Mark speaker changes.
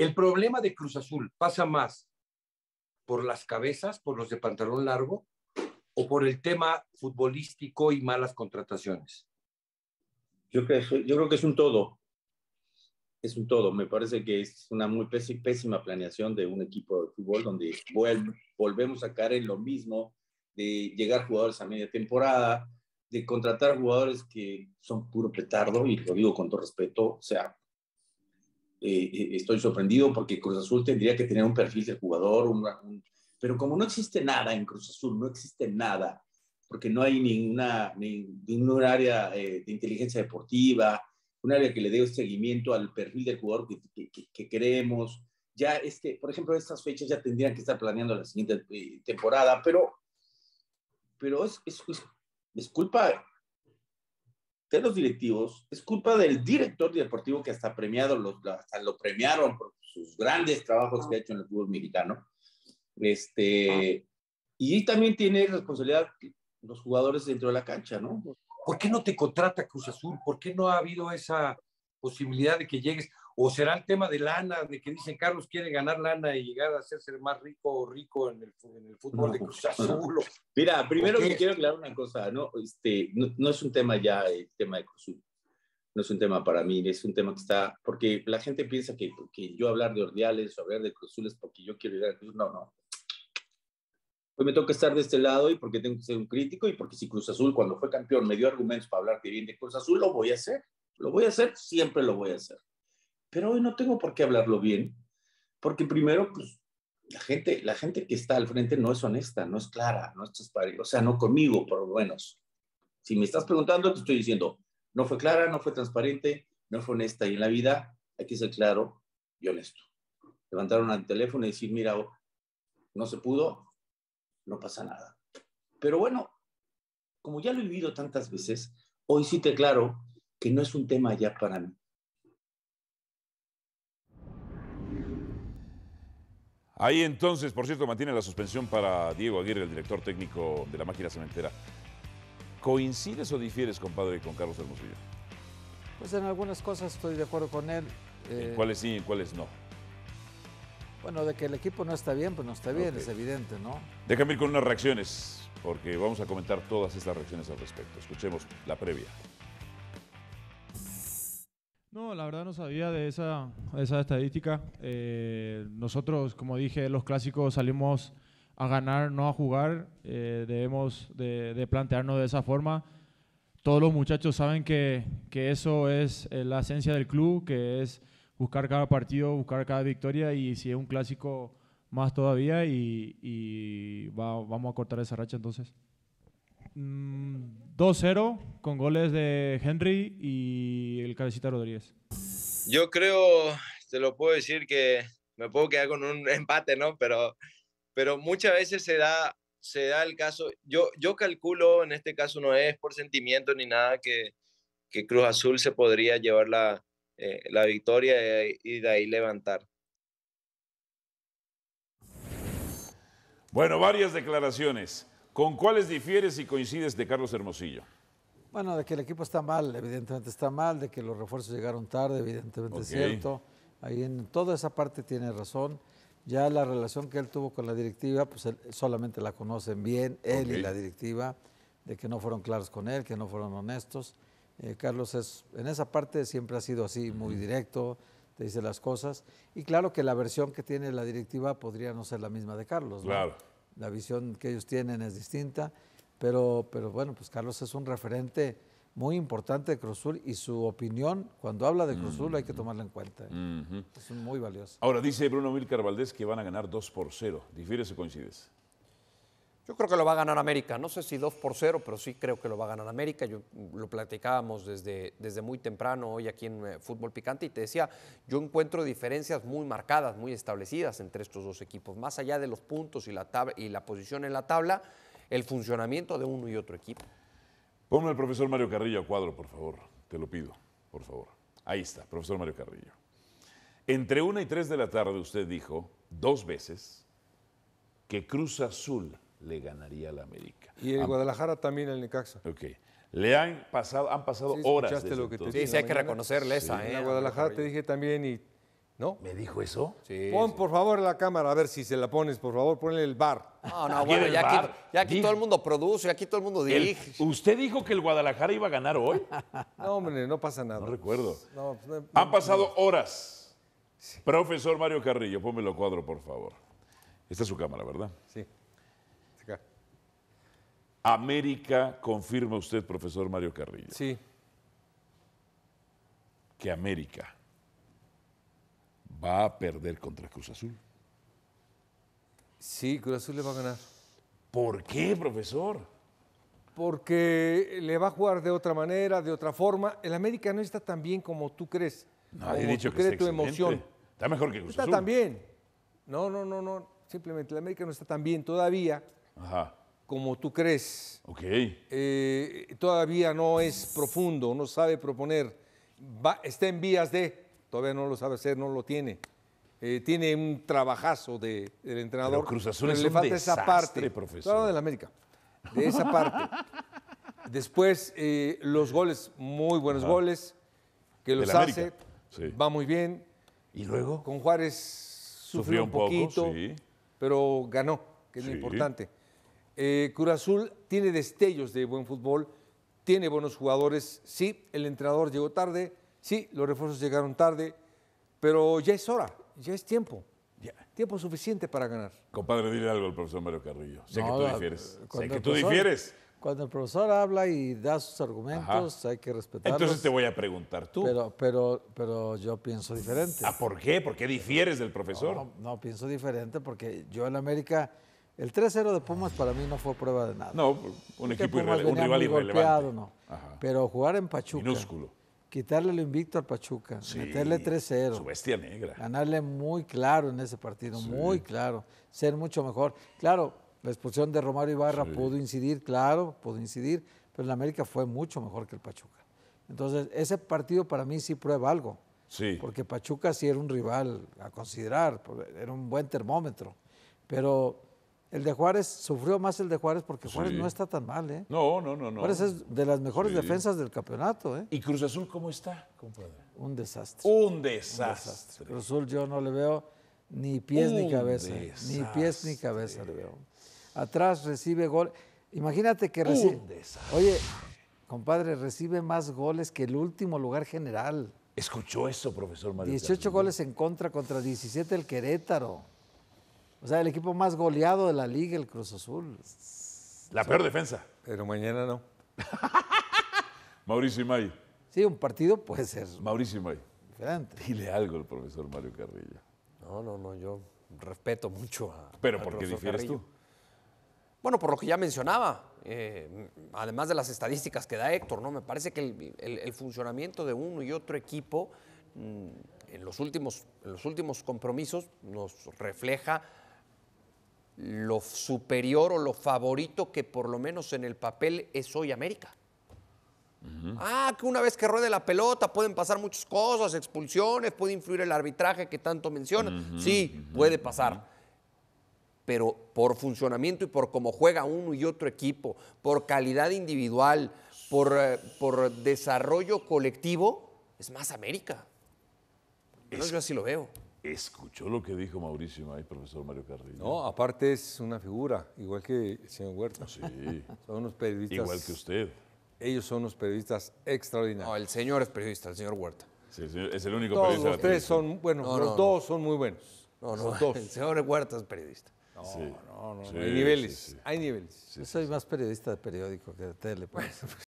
Speaker 1: El problema de Cruz Azul pasa más por las cabezas, por
Speaker 2: los de pantalón largo, o por el tema futbolístico y malas contrataciones. Yo creo, yo creo que es un todo. Es un todo. Me parece que es una muy pésima planeación de un equipo de fútbol donde volvemos a caer en lo mismo de llegar jugadores a media temporada, de contratar jugadores que son puro petardo, y lo digo con todo respeto, o sea, eh, eh, estoy sorprendido porque Cruz Azul tendría que tener un perfil de jugador, pero como no existe nada en Cruz Azul, no existe nada, porque no hay ninguna, área eh, de inteligencia deportiva, un área que le dé seguimiento al perfil del jugador que, que, queremos. Ya este, por ejemplo, estas fechas ya tendrían que estar planeando la siguiente temporada, pero, pero es, es, es, de los directivos, es culpa del director deportivo que hasta premiado, los, hasta lo premiaron por sus grandes trabajos que ha hecho en el fútbol mexicano. Este, y también tiene responsabilidad los jugadores dentro de la cancha, ¿no? ¿Por qué no te
Speaker 1: contrata Cruz Azul? ¿Por qué no ha habido esa posibilidad de que llegues? o será el tema de lana, de que dicen Carlos quiere ganar lana y llegar a hacerse más rico o rico en el, fútbol
Speaker 2: de Cruz Azul. Mira, primero que quiero aclarar una cosa, ¿no? Este, no, es un tema ya el tema de Cruz Azul, no es un tema para mí, es un tema que está, porque la gente piensa que, yo hablar de Ordiales o hablar de Cruz Azul es porque yo quiero ir a Cruz Azul, no, no. Hoy pues me toca estar de este lado y porque tengo que ser un crítico y porque si Cruz Azul cuando fue campeón me dio argumentos para hablar bien de Cruz Azul, lo voy a hacer. Lo voy a hacer, siempre lo voy a hacer. Pero hoy no tengo por qué hablarlo bien, porque primero, pues, la gente, la gente que está al frente no es honesta, no es clara, no es transparente, o sea, no conmigo, por lo menos. Si me estás preguntando, te estoy diciendo, no fue clara, no fue transparente, no fue honesta. Y en la vida hay que ser claro y honesto. Levantaron al teléfono y decir, mira, oh, no se pudo, no pasa nada. Pero bueno, como ya lo he vivido tantas veces, hoy sí te aclaro que no es un tema ya para mí.
Speaker 3: Ahí entonces, por cierto, mantiene la suspensión para Diego Aguirre, el director técnico de la máquina cementera. ¿Coincides o difieres, compadre, con Carlos Hermosillo?
Speaker 4: Pues en algunas cosas estoy de acuerdo con él. ¿En eh, cuáles
Speaker 3: sí y en cuáles no?
Speaker 4: Bueno, de que el equipo no está bien, pues no está bien, es evidente, ¿no?
Speaker 3: Déjame ir con unas reacciones, porque vamos a comentar todas estas reacciones al respecto. Escuchemos la previa.
Speaker 2: No, la verdad no sabía de esa, estadística. Eh, nosotros, como dije, los clásicos salimos a ganar, no a jugar. Eh, debemos de, plantearnos de esa forma. Todos los muchachos saben que, eso es eh, la esencia del club, que es buscar cada partido, buscar cada victoria y si es un clásico más todavía y, y vamos a cortar esa racha entonces. 2-0 mm, con goles de Henry y el cabecita Rodríguez. Yo creo, te lo puedo decir que me puedo quedar con un empate, ¿no? Pero, pero muchas veces se da, se da el caso, yo, yo calculo, en este caso no es por sentimiento ni nada, que, que Cruz Azul se podría llevar la, eh, victoria y de ahí levantar. Bueno, varias
Speaker 3: declaraciones. ¿Con cuáles difieres y coincides de Carlos Hermosillo?
Speaker 4: Bueno, de que el equipo está mal, evidentemente está mal, de que los refuerzos llegaron tarde, evidentemente es cierto. Ahí en toda esa parte tiene razón. Ya la relación que él tuvo con la directiva, pues solamente la conocen bien, él y la directiva, de que no fueron claros con él, que no fueron honestos. Eh, Carlos es, en esa parte siempre ha sido así, muy directo, te dice las cosas. Y claro que la versión que tiene la directiva podría no ser la misma de Carlos. Claro la visión que ellos tienen es distinta, pero, pero bueno, pues Carlos es un referente muy importante de Cruzul y su opinión cuando habla de Cruzul hay que tomarla en cuenta.
Speaker 2: ¿eh? Es
Speaker 4: muy valioso.
Speaker 3: Ahora dice Bruno Milcar Valdés que van a ganar 2 por 0. ¿Difieres o coincides?
Speaker 5: Yo creo que lo va a ganar América. No sé si 2 por 0, pero sí creo que lo va a ganar América. Yo, mm, lo platicábamos desde, desde muy temprano hoy aquí en eh, Fútbol Picante y te decía, yo encuentro diferencias muy marcadas, muy establecidas entre estos dos equipos. Más allá de los puntos y la, y la posición en la tabla, el funcionamiento de uno y otro equipo.
Speaker 3: Ponme al profesor Mario Carrillo a cuadro, por favor. Te lo pido, por favor. Ahí está, profesor Mario Carrillo. Entre una y tres de la tarde usted dijo dos veces que Cruz Azul le ganaría a la América. Y el Guadalajara
Speaker 1: también el Necaxa.
Speaker 3: Ok. Le han pasado, han pasado horas. lo que sí, sí, hay que reconocerle esa. Eh, en Guadalajara te
Speaker 1: dije también y. ¿No? ¿Me dijo eso? Sí, Pon, por favor, la cámara, a ver si se la pones, por favor, ponle el bar. No, no, bueno, ya aquí, todo el mundo produce, aquí todo el mundo dirige. ¿Usted dijo que el Guadalajara iba a ganar hoy?
Speaker 3: no, hombre, no pasa nada. No recuerdo. No, pues, han pasado horas. Profesor Mario Carrillo, el cuadro, por favor. Esta es su cámara, ¿verdad? Sí. América, confirma usted, profesor Mario Carrillo. Sí. Que América va a perder contra Cruz Azul. Sí, Cruz Azul le va a ganar. ¿Por qué, profesor?
Speaker 1: Porque le va a jugar de otra manera, de otra forma. El América no está tan bien como tú crees. No, he dicho que está tu emoción.
Speaker 3: Está mejor que Cruz Azul. Está tan bien.
Speaker 1: No, no, no, no. Simplemente el América no está tan bien todavía. Ajá como tú crees. Eh, todavía no es profundo, no sabe proponer. está en vías de, todavía no lo sabe hacer, no lo tiene. Eh, tiene un trabajazo de, del entrenador. Pero Cruz le falta esa parte. Profesor. de la América. De esa parte. Después, eh, los goles, muy buenos goles, que los hace. Va muy bien. ¿Y luego? Con Juárez sufrió, un, poquito, pero ganó, que es lo importante. Eh, Azul tiene destellos de buen fútbol, tiene buenos jugadores, sí, el entrenador llegó tarde, sí, los refuerzos llegaron tarde, pero ya es hora, ya es tiempo. Tiempo suficiente para ganar.
Speaker 3: Compadre, dile algo al profesor Mario Carrillo. Sé que tú difieres. Sé que tú difieres.
Speaker 4: Cuando el profesor habla y da sus argumentos, hay que respetarlos. Entonces te voy a preguntar tú. Pero, pero, yo pienso diferente. ¿Ah, por qué?
Speaker 3: ¿Por qué difieres del profesor?
Speaker 4: no pienso diferente porque yo en América el 3-0 de Pumas para mí no fue prueba de nada. No, un equipo irrelevante. un rival irrelevante. no. Pero jugar en Pachuca. Minúsculo. Quitarle lo invicto al Pachuca, meterle 3-0. Su
Speaker 3: bestia negra.
Speaker 4: Ganarle muy claro en ese partido, muy claro. Ser mucho mejor. Claro, la expulsión de Romario Ibarra pudo incidir, claro, pudo incidir, pero en América fue mucho mejor que el Pachuca. Entonces, ese partido para mí sí prueba algo. Sí. Porque Pachuca sí era un rival a considerar, era un buen termómetro. Pero el de Juárez sufrió más el de Juárez porque Juárez no está tan mal, ¿eh? No, no, no, Juárez es de las mejores defensas del campeonato, ¿eh? ¿Y Cruz Azul cómo está, compadre? Un desastre. Un desastre. Cruz Azul yo no le veo ni pies ni cabeza. Ni pies ni cabeza le veo. Atrás recibe gol. Imagínate que recibe. Un desastre. Oye, compadre, recibe más goles que el último lugar general. ¿Escuchó eso,
Speaker 3: profesor María. 18
Speaker 4: goles en contra contra 17 el Querétaro. O sea, el equipo más goleado de la liga, el Cruz Azul. La peor defensa.
Speaker 3: Pero mañana no. Mauricio May. Sí, un partido puede ser. Mauricio y Diferente. Dile algo al profesor Mario Carrillo.
Speaker 5: No, no, no, yo respeto mucho a. Pero ¿por qué difieres tú? Bueno, por lo que ya mencionaba, eh, además de las estadísticas que da Héctor, ¿no? Me parece que el, funcionamiento de uno y otro equipo mm, en, los últimos, en los últimos compromisos nos refleja lo superior o lo favorito que por lo menos en el papel es hoy América. Ah, que una vez que ruede la pelota pueden pasar muchas cosas, expulsiones, puede influir el arbitraje que tanto menciona.
Speaker 2: Sí, puede pasar.
Speaker 5: Pero por funcionamiento y por cómo juega uno y otro equipo, por calidad individual, por, eh, desarrollo colectivo, es más América. Yo así lo veo.
Speaker 3: Escuchó lo que dijo Mauricio ahí, profesor Mario Carrillo. No, aparte es una figura, igual
Speaker 1: que el señor Huerta. Sí. Son unos periodistas. Igual que usted. Ellos son unos periodistas extraordinarios. No, el señor es periodista, el señor Huerta. Sí, el señor, es el único periodista. Los tres son, bueno, los dos son muy buenos. No, no, El señor Huerta es periodista. No, no, no, Hay niveles.
Speaker 4: hay niveles. Yo soy más periodista de periódico que de tele. Pues.